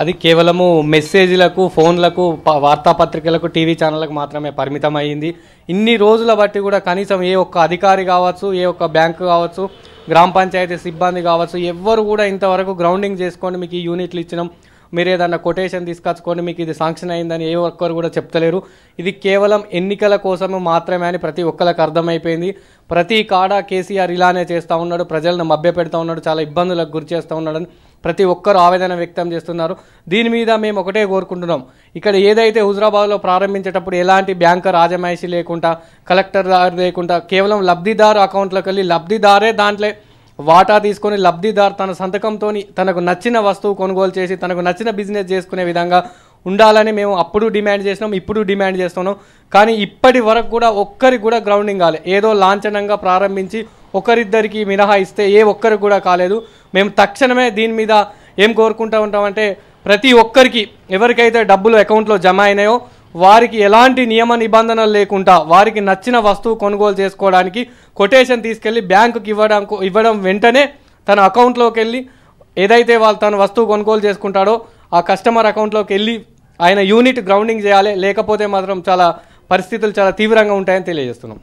అది కేవలము మెసేజ్లకు ఫోన్లకు వార్తాపత్రికలకు టీవీ ఛానళ్లకు మాత్రమే పరిమితం అయ్యింది ఇన్ని రోజుల బట్టి కూడా కనీసం ఏ ఒక్క అధికారి కావచ్చు ఏ ఒక్క బ్యాంకు కావచ్చు గ్రామ పంచాయతీ సిబ్బంది కావచ్చు ఎవ్వరు కూడా ఇంతవరకు గ్రౌండింగ్ చేసుకొని మీకు ఈ యూనిట్లు ఇచ్చినాం మీరు ఏదన్నా కొటేషన్ తీసుకొచ్చుకొని మీకు ఇది శాంక్షన్ అయిందని ఏ ఒక్కరు కూడా చెప్తలేరు ఇది కేవలం ఎన్నికల కోసము మాత్రమే అని ప్రతి ఒక్కరికి అర్థమైపోయింది ప్రతి కాడ కేసీఆర్ ఇలానే చేస్తూ ఉన్నాడు ప్రజలను మభ్య పెడతా ఉన్నాడు చాలా ఇబ్బందులకు గురి చేస్తూ ఉన్నాడు ప్రతి ఒక్కరూ ఆవేదన వ్యక్తం చేస్తున్నారు దీని మీద మేము ఒకటే కోరుకుంటున్నాం ఇక్కడ ఏదైతే హుజరాబాద్లో ప్రారంభించేటప్పుడు ఎలాంటి బ్యాంకర్ రాజమాయిషి లేకుండా కలెక్టర్ దారి లేకుండా కేవలం లబ్ధిదారు అకౌంట్లోకి వెళ్ళి లబ్ధిదారే దాంట్లో వాటా తీసుకొని లబ్ధిదారు తన సంతకంతో తనకు నచ్చిన వస్తువు కొనుగోలు చేసి తనకు నచ్చిన బిజినెస్ చేసుకునే విధంగా ఉండాలని మేము అప్పుడు డిమాండ్ చేసినాం ఇప్పుడు డిమాండ్ చేస్తున్నాం కానీ ఇప్పటి వరకు కూడా ఒక్కరికి కూడా గ్రౌండింగ్ కాలేదు ఏదో లాంఛనంగా ప్రారంభించి ఒకరిద్దరికి మినహాయిస్తే ఏ ఒక్కరికి కూడా కాలేదు మేము తక్షణమే దీని మీద ఏం కోరుకుంటూ ఉంటామంటే ప్రతి ఒక్కరికి ఎవరికైతే డబ్బులు అకౌంట్లో జమ అయినాయో వారికి ఎలాంటి నియమ నిబంధనలు లేకుండా వారికి నచ్చిన వస్తువు కొనుగోలు చేసుకోవడానికి కొటేషన్ తీసుకెళ్ళి బ్యాంకుకి ఇవ్వడం ఇవ్వడం వెంటనే తన అకౌంట్లోకి వెళ్ళి ఏదైతే వాళ్ళు తన వస్తువు కొనుగోలు చేసుకుంటాడో ఆ కస్టమర్ అకౌంట్లోకి వెళ్ళి ఆయన యూనిట్ గ్రౌండింగ్ చేయాలి లేకపోతే మాత్రం చాలా పరిస్థితులు చాలా తీవ్రంగా ఉంటాయని తెలియజేస్తున్నాం